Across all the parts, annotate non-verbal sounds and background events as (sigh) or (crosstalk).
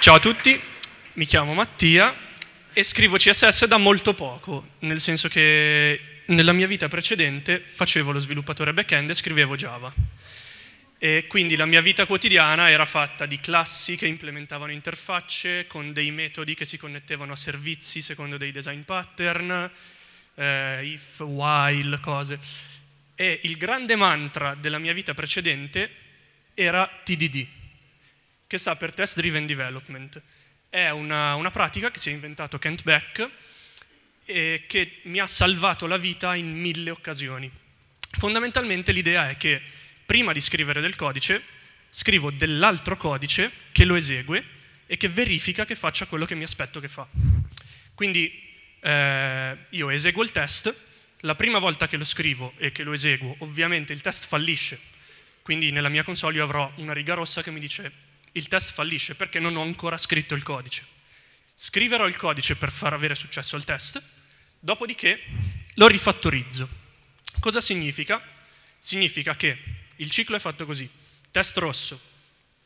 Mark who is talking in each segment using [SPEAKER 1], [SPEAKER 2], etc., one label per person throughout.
[SPEAKER 1] Ciao a tutti, mi chiamo Mattia e scrivo CSS da molto poco, nel senso che nella mia vita precedente facevo lo sviluppatore back-end e scrivevo Java. E quindi la mia vita quotidiana era fatta di classi che implementavano interfacce, con dei metodi che si connettevano a servizi secondo dei design pattern, eh, if, while, cose. E il grande mantra della mia vita precedente era TDD, che sta per Test Driven Development. È una, una pratica che si è inventato Kent Beck e eh, che mi ha salvato la vita in mille occasioni. Fondamentalmente l'idea è che prima di scrivere del codice scrivo dell'altro codice che lo esegue e che verifica che faccia quello che mi aspetto che fa. Quindi eh, io eseguo il test, la prima volta che lo scrivo e che lo eseguo ovviamente il test fallisce, quindi nella mia console io avrò una riga rossa che mi dice il test fallisce perché non ho ancora scritto il codice. Scriverò il codice per far avere successo il test, dopodiché lo rifattorizzo. Cosa significa? Significa che il ciclo è fatto così. Test rosso,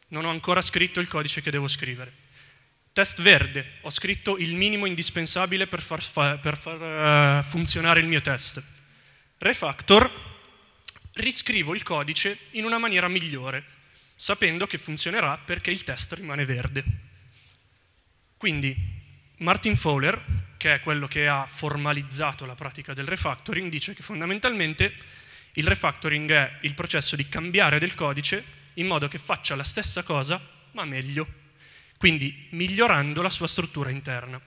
[SPEAKER 1] non ho ancora scritto il codice che devo scrivere. Test verde, ho scritto il minimo indispensabile per far, fa per far uh, funzionare il mio test. Refactor, riscrivo il codice in una maniera migliore sapendo che funzionerà perché il test rimane verde. Quindi Martin Fowler, che è quello che ha formalizzato la pratica del refactoring, dice che fondamentalmente il refactoring è il processo di cambiare del codice in modo che faccia la stessa cosa ma meglio, quindi migliorando la sua struttura interna.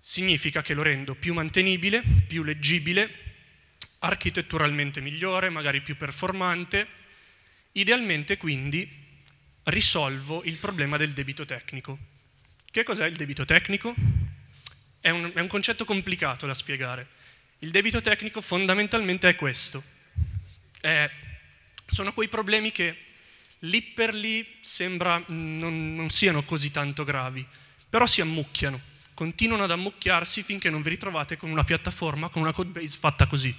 [SPEAKER 1] Significa che lo rendo più mantenibile, più leggibile, architetturalmente migliore, magari più performante, Idealmente quindi risolvo il problema del debito tecnico. Che cos'è il debito tecnico? È un, è un concetto complicato da spiegare. Il debito tecnico fondamentalmente è questo. È, sono quei problemi che lì per lì sembra mm, non, non siano così tanto gravi, però si ammucchiano, continuano ad ammucchiarsi finché non vi ritrovate con una piattaforma, con una codebase fatta così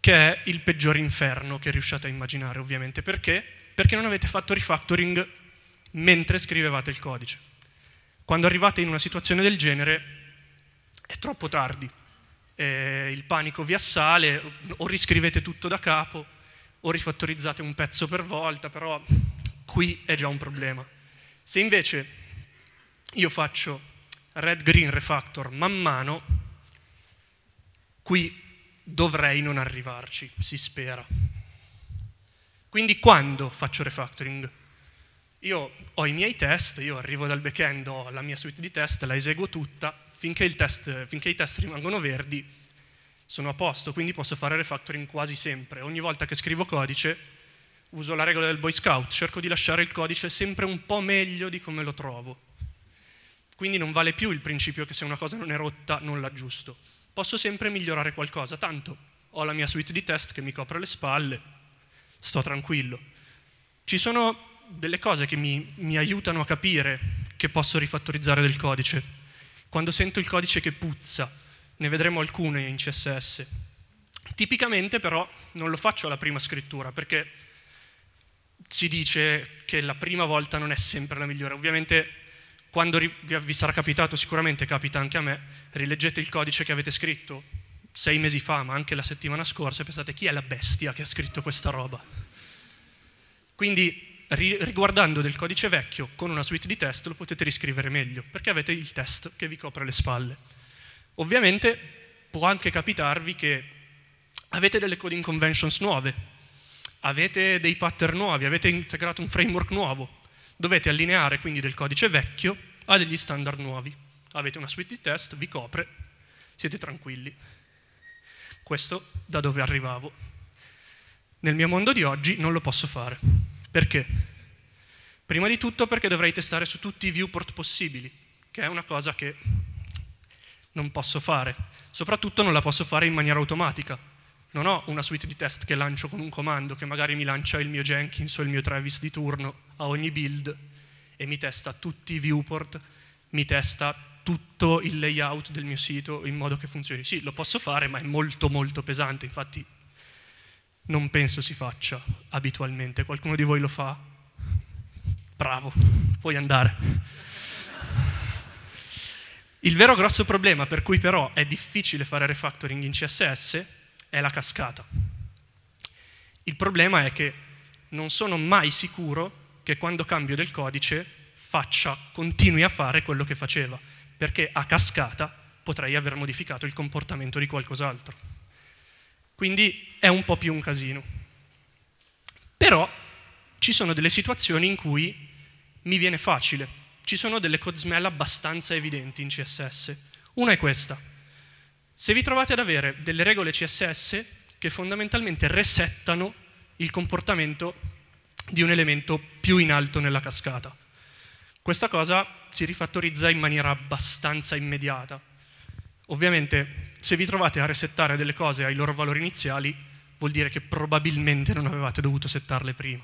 [SPEAKER 1] che è il peggior inferno che riusciate a immaginare, ovviamente. Perché? Perché non avete fatto refactoring mentre scrivevate il codice. Quando arrivate in una situazione del genere è troppo tardi, eh, il panico vi assale, o riscrivete tutto da capo, o rifattorizzate un pezzo per volta, però qui è già un problema. Se invece io faccio red-green refactor man mano, qui dovrei non arrivarci, si spera. Quindi quando faccio refactoring? Io ho i miei test, io arrivo dal backend, ho la mia suite di test, la eseguo tutta, finché, test, finché, i test rimangono verdi sono a posto, quindi posso fare refactoring quasi sempre. Ogni volta che scrivo codice uso la regola del Boy Scout, cerco di lasciare il codice sempre un po' meglio di come lo trovo. Quindi non vale più il principio che se una cosa non è rotta non l'aggiusto posso sempre migliorare qualcosa, tanto ho la mia suite di test che mi copre le spalle, sto tranquillo. Ci sono delle cose che mi, mi aiutano a capire che posso rifattorizzare del codice. Quando sento il codice che puzza, ne vedremo alcune in CSS. Tipicamente però non lo faccio alla prima scrittura perché si dice che la prima volta non è sempre la migliore. Ovviamente quando vi sarà capitato, sicuramente capita anche a me, rileggete il codice che avete scritto sei mesi fa, ma anche la settimana scorsa, e pensate chi è la bestia che ha scritto questa roba. Quindi riguardando del codice vecchio con una suite di test lo potete riscrivere meglio, perché avete il test che vi copre le spalle. Ovviamente può anche capitarvi che avete delle coding conventions nuove, avete dei pattern nuovi, avete integrato un framework nuovo, dovete allineare quindi del codice vecchio a degli standard nuovi. Avete una suite di test, vi copre, siete tranquilli. Questo da dove arrivavo. Nel mio mondo di oggi non lo posso fare. Perché? Prima di tutto perché dovrei testare su tutti i viewport possibili, che è una cosa che non posso fare. Soprattutto non la posso fare in maniera automatica, non ho una suite di test che lancio con un comando che magari mi lancia il mio Jenkins o il mio Travis di turno a ogni build e mi testa tutti i viewport, mi testa tutto il layout del mio sito in modo che funzioni. Sì, lo posso fare, ma è molto molto pesante, infatti non penso si faccia abitualmente. Qualcuno di voi lo fa? Bravo, puoi andare. Il vero grosso problema per cui però è difficile fare refactoring in CSS è la cascata. Il problema è che non sono mai sicuro che quando cambio del codice faccia, continui a fare quello che faceva, perché a cascata potrei aver modificato il comportamento di qualcos'altro. Quindi è un po' più un casino. Però ci sono delle situazioni in cui mi viene facile. Ci sono delle code smell abbastanza evidenti in CSS. Una è questa. Se vi trovate ad avere delle regole CSS che fondamentalmente resettano il comportamento di un elemento più in alto nella cascata. Questa cosa si rifattorizza in maniera abbastanza immediata. Ovviamente se vi trovate a resettare delle cose ai loro valori iniziali vuol dire che probabilmente non avevate dovuto settarle prima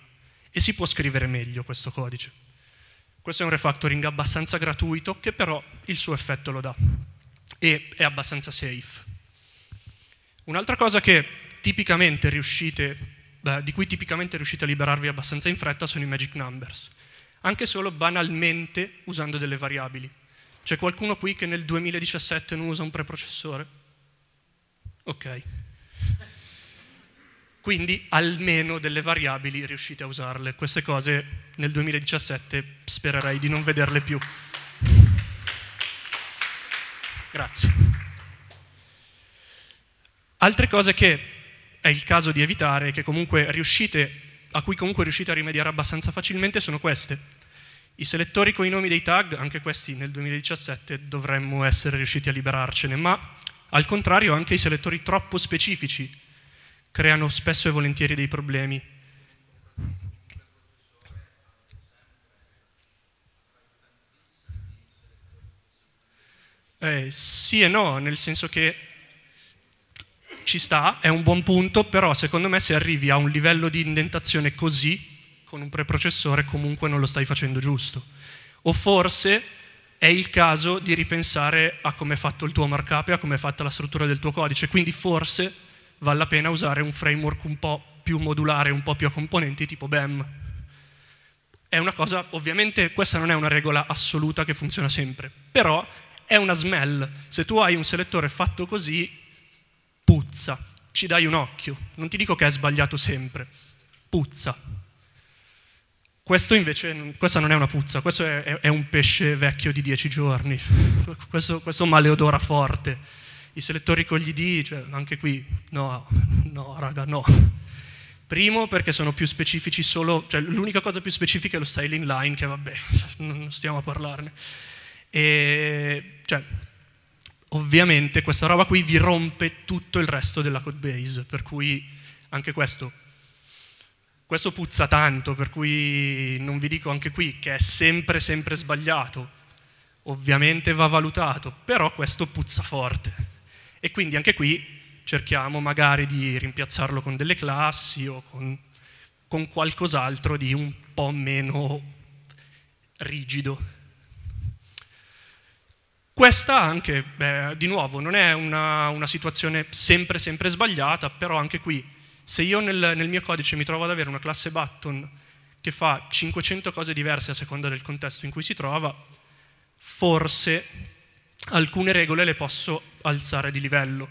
[SPEAKER 1] e si può scrivere meglio questo codice. Questo è un refactoring abbastanza gratuito che però il suo effetto lo dà e è abbastanza safe. Un'altra cosa riuscite, beh, di cui tipicamente riuscite a liberarvi abbastanza in fretta sono i magic numbers, anche solo banalmente usando delle variabili. C'è qualcuno qui che nel 2017 non usa un preprocessore? Ok. Quindi almeno delle variabili riuscite a usarle. Queste cose nel 2017 spererei di non vederle più. Grazie. Altre cose che è il caso di evitare, riuscite, a cui comunque riuscite a rimediare abbastanza facilmente, sono queste. I selettori con i nomi dei tag, anche questi nel 2017 dovremmo essere riusciti a liberarcene, ma al contrario anche i selettori troppo specifici creano spesso e volentieri dei problemi Eh, sì e no, nel senso che ci sta, è un buon punto, però secondo me se arrivi a un livello di indentazione così, con un preprocessore comunque non lo stai facendo giusto. O forse è il caso di ripensare a come è fatto il tuo markup e a come è fatta la struttura del tuo codice, quindi forse vale la pena usare un framework un po' più modulare, un po' più a componenti tipo BEM. È una cosa, ovviamente questa non è una regola assoluta che funziona sempre, però è una smell. Se tu hai un selettore fatto così, puzza, ci dai un occhio. Non ti dico che è sbagliato sempre, puzza. Questo invece, questa non è una puzza, questo è, è un pesce vecchio di dieci giorni, (laughs) questo, questo maleodora forte. I selettori con gli D, cioè, anche qui, no, no, raga, no. Primo perché sono più specifici solo, cioè l'unica cosa più specifica è lo styling line, che vabbè, (laughs) non stiamo a parlarne. E, cioè, ovviamente questa roba qui vi rompe tutto il resto della code base, per cui anche questo, questo puzza tanto, per cui non vi dico anche qui che è sempre, sempre sbagliato. Ovviamente va valutato, però questo puzza forte. E quindi anche qui cerchiamo magari di rimpiazzarlo con delle classi o con, con qualcos'altro di un po' meno rigido. Questa anche, beh, di nuovo, non è una, una, situazione sempre, sempre sbagliata, però anche qui, se io nel, nel mio codice mi trovo ad avere una classe button che fa 500 cose diverse a seconda del contesto in cui si trova, forse alcune regole le posso alzare di livello,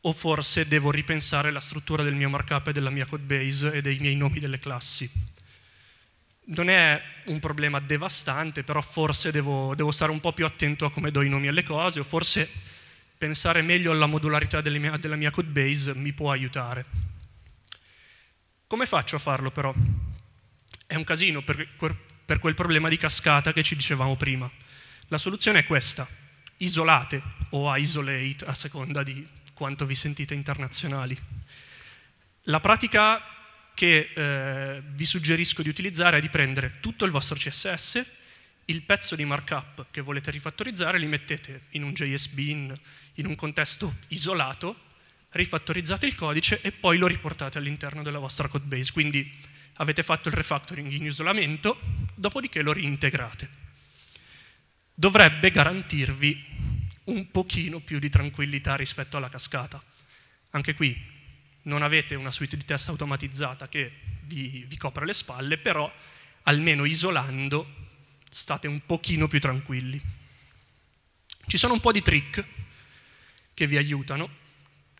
[SPEAKER 1] o forse devo ripensare la struttura del mio markup e della mia codebase e dei miei nomi delle classi non è un problema devastante, però forse devo, devo, stare un po' più attento a come do i nomi alle cose, o forse pensare meglio alla modularità delle mia, della mia code base mi può aiutare. Come faccio a farlo però? È un casino per, per quel problema di cascata che ci dicevamo prima. La soluzione è questa, isolate o isolate a seconda di quanto vi sentite internazionali. La pratica che eh, vi suggerisco di utilizzare è di prendere tutto il vostro CSS, il pezzo di markup che volete rifattorizzare, li mettete in un JSBin, in un contesto isolato, rifattorizzate il codice e poi lo riportate all'interno della vostra codebase. Quindi avete fatto il refactoring in isolamento, dopodiché lo reintegrate. Dovrebbe garantirvi un pochino più di tranquillità rispetto alla cascata. Anche qui non avete una suite di test automatizzata che vi, vi copre le spalle, però almeno isolando state un pochino più tranquilli. Ci sono un po' di trick che vi aiutano,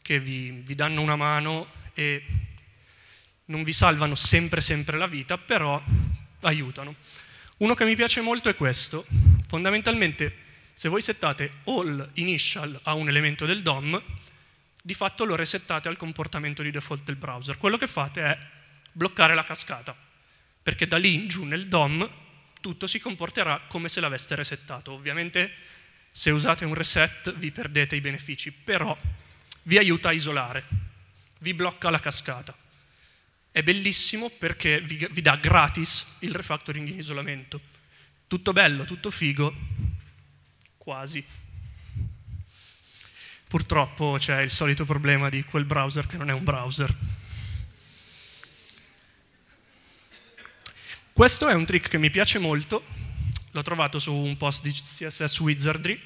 [SPEAKER 1] che vi, vi danno una mano e non vi salvano sempre sempre la vita, però aiutano. Uno che mi piace molto è questo. Fondamentalmente, se voi settate all initial a un elemento del DOM, di fatto lo resettate al comportamento di default del browser. Quello che fate è bloccare la cascata, perché da lì in giù nel DOM tutto si comporterà come se l'aveste resettato. Ovviamente se usate un reset vi perdete i benefici, però vi aiuta a isolare, vi blocca la cascata. È bellissimo perché vi, vi dà gratis il refactoring in isolamento. Tutto bello, tutto figo, quasi purtroppo c'è il solito problema di quel browser che non è un browser. Questo è un trick che mi piace molto, l'ho trovato su un post di CSS Wizardry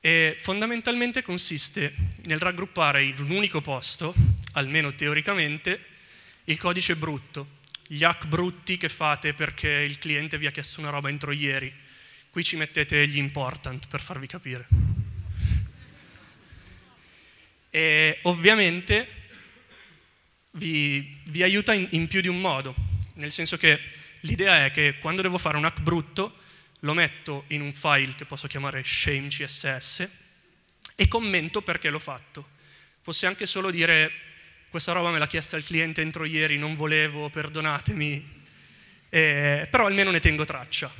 [SPEAKER 1] e fondamentalmente consiste nel raggruppare in un unico posto, almeno teoricamente, il codice brutto, gli hack brutti che fate perché il cliente vi ha chiesto una roba entro ieri. Qui ci mettete gli important per farvi capire. E ovviamente vi, vi aiuta in, in più di un modo, nel senso che l'idea è che quando devo fare un hack brutto lo metto in un file che posso chiamare shame css e commento perché l'ho fatto. Fosse anche solo dire questa roba me l'ha chiesta il cliente entro ieri, non volevo, perdonatemi, eh, però almeno ne tengo traccia.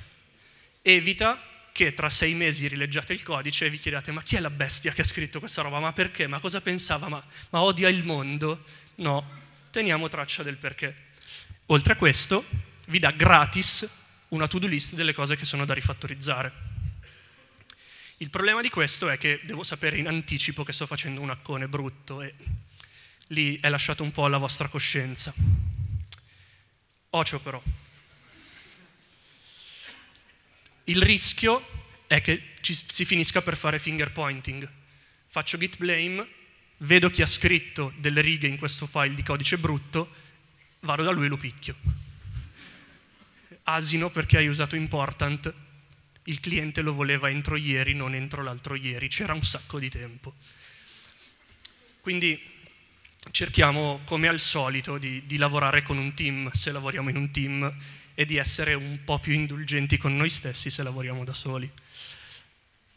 [SPEAKER 1] Evita che tra sei mesi rileggiate il codice e vi chiedete ma chi è la bestia che ha scritto questa roba? Ma perché? Ma cosa pensava? Ma, ma odia il mondo? No, teniamo traccia del perché. Oltre a questo, vi dà gratis una to-do list delle cose che sono da rifattorizzare. Il problema di questo è che devo sapere in anticipo che sto facendo un accone brutto e lì è lasciato un po' alla vostra coscienza. Ocio però. Il rischio è che ci, si finisca per fare finger pointing. Faccio git blame, vedo chi ha scritto delle righe in questo file di codice brutto, vado da lui e lo picchio. Asino perché hai usato important, il cliente lo voleva entro ieri, non entro l'altro ieri, c'era un sacco di tempo. Quindi cerchiamo, come al solito, di, di, lavorare con un team, se lavoriamo in un team, e di essere un po' più indulgenti con noi stessi se lavoriamo da soli.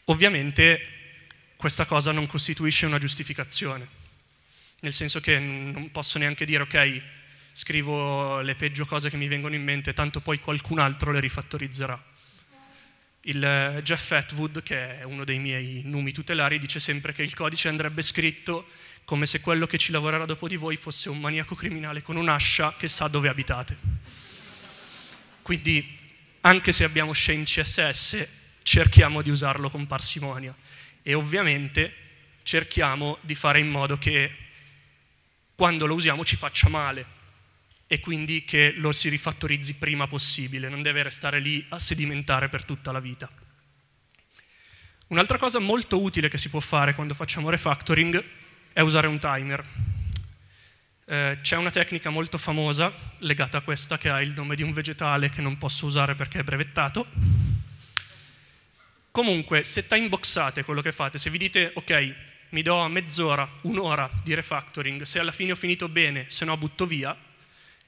[SPEAKER 1] Ovviamente questa cosa non costituisce una giustificazione, nel senso che non posso neanche dire ok, scrivo le peggio cose che mi vengono in mente, tanto poi qualcun altro le rifattorizzerà. Il eh, Jeff Atwood, che è uno dei miei numi tutelari, dice sempre che il codice andrebbe scritto come se quello che ci lavorerà dopo di voi fosse un maniaco criminale con un'ascia che sa dove abitate. Quindi anche se abbiamo Shane CSS cerchiamo di usarlo con parsimonia e ovviamente cerchiamo di fare in modo che quando lo usiamo ci faccia male e quindi che lo si rifattorizzi prima possibile, non deve restare lì a sedimentare per tutta la vita. Un'altra cosa molto utile che si può fare quando facciamo refactoring è usare un timer. Eh, c'è una tecnica molto famosa legata a questa che ha il nome di un vegetale che non posso usare perché è brevettato. Comunque, se timeboxate quello che fate, se vi dite ok, mi do mezz'ora, un'ora di refactoring, se alla fine ho finito bene, se no butto via,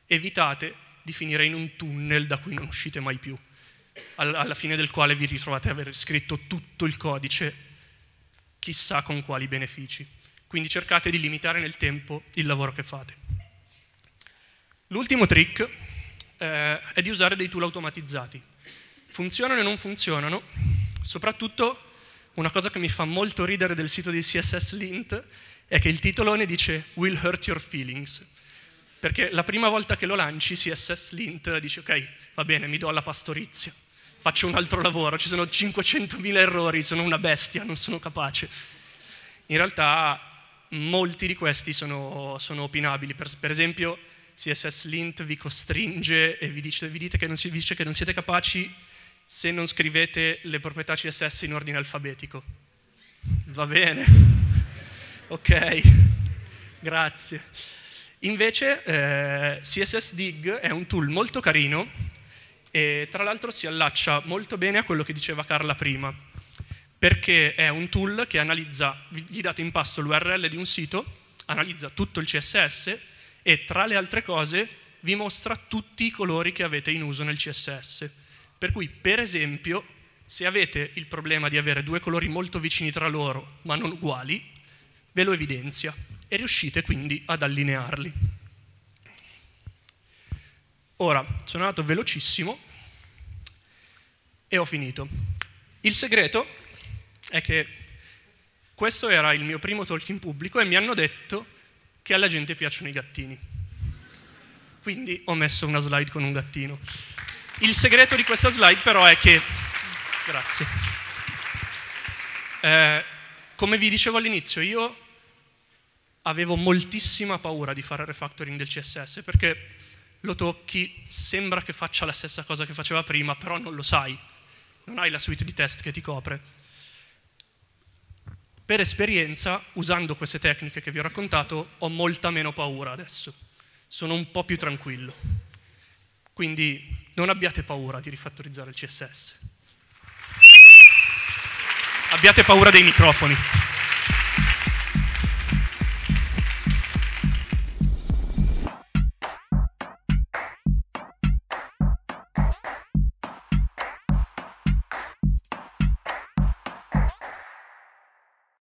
[SPEAKER 1] evitate di finire in un tunnel da cui non uscite mai più, alla fine del quale vi ritrovate a aver scritto tutto il codice, chissà con quali benefici. Quindi cercate di limitare nel tempo il lavoro che fate. L'ultimo trick eh, è di usare dei tool automatizzati. Funzionano e non funzionano, soprattutto una cosa che mi fa molto ridere del sito di CSS Lint è che il titolone dice Will hurt your feelings, perché la prima volta che lo lanci CSS Lint dice ok, va bene, mi do alla pastorizia, faccio un altro lavoro, ci sono 500.000 errori, sono una bestia, non sono capace. In realtà molti di questi sono, sono opinabili. Per, per, esempio, CSS Lint vi costringe e vi dice, vi che non, si, vi dice che non siete capaci se non scrivete le proprietà CSS in ordine alfabetico. Va bene, (laughs) ok, grazie. Invece eh, CSS Dig è un tool molto carino e tra l'altro si allaccia molto bene a quello che diceva Carla prima perché è un tool che analizza, gli date in pasto l'URL di un sito, analizza tutto il CSS e tra le altre cose vi mostra tutti i colori che avete in uso nel CSS. Per cui, per esempio, se avete il problema di avere due colori molto vicini tra loro ma non uguali, ve lo evidenzia e riuscite quindi ad allinearli. Ora, sono andato velocissimo e ho finito. Il segreto è che questo era il mio primo talk in pubblico e mi hanno detto che alla gente piacciono i gattini. Quindi ho messo una slide con un gattino. Il segreto di questa slide però è che... Grazie. Eh, come vi dicevo all'inizio, io avevo moltissima paura di fare refactoring del CSS perché lo tocchi, sembra che faccia la stessa cosa che faceva prima, però non lo sai. Non hai la suite di test che ti copre. Per esperienza, usando queste tecniche che vi ho raccontato, ho molta meno paura adesso. Sono un po' più tranquillo. Quindi non abbiate paura di rifattorizzare il CSS. Abbiate paura dei microfoni.